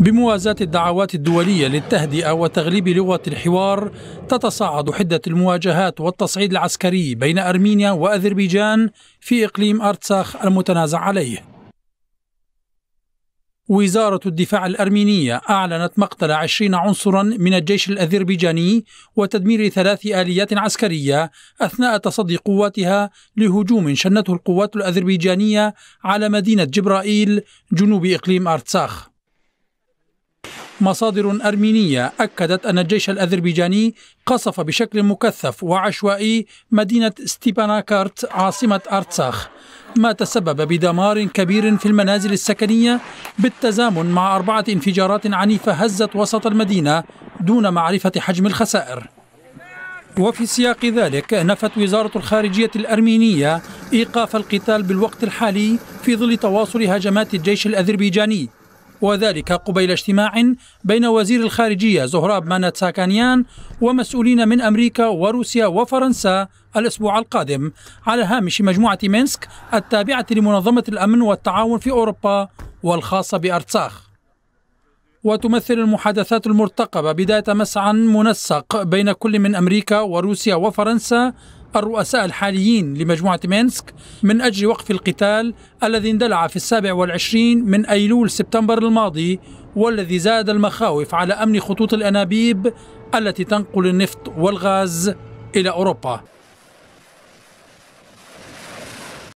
بموازاة الدعوات الدولية للتهدئة وتغليب لغة الحوار تتصاعد حدة المواجهات والتصعيد العسكري بين أرمينيا وأذربيجان في إقليم أرتساخ المتنازع عليه وزارة الدفاع الأرمينية أعلنت مقتل عشرين عنصرا من الجيش الأذربيجاني وتدمير ثلاث آليات عسكرية أثناء تصدي قواتها لهجوم شنته القوات الأذربيجانية على مدينة جبرائيل جنوب إقليم أرتساخ مصادر أرمينية أكدت أن الجيش الأذربيجاني قصف بشكل مكثف وعشوائي مدينة ستيباناكارت عاصمة أرتساخ ما تسبب بدمار كبير في المنازل السكنية بالتزامن مع أربعة انفجارات عنيفة هزت وسط المدينة دون معرفة حجم الخسائر وفي سياق ذلك نفت وزارة الخارجية الأرمينية إيقاف القتال بالوقت الحالي في ظل تواصل هجمات الجيش الأذربيجاني وذلك قبيل اجتماع بين وزير الخارجية زهراب ماناتساكانيان ومسؤولين من أمريكا وروسيا وفرنسا الأسبوع القادم على هامش مجموعة مينسك التابعة لمنظمة الأمن والتعاون في أوروبا والخاصة بأرتساخ وتمثل المحادثات المرتقبة بداية مسعى منسق بين كل من أمريكا وروسيا وفرنسا الرؤساء الحاليين لمجموعة مينسك من أجل وقف القتال الذي اندلع في السابع والعشرين من أيلول سبتمبر الماضي والذي زاد المخاوف على أمن خطوط الأنابيب التي تنقل النفط والغاز إلى أوروبا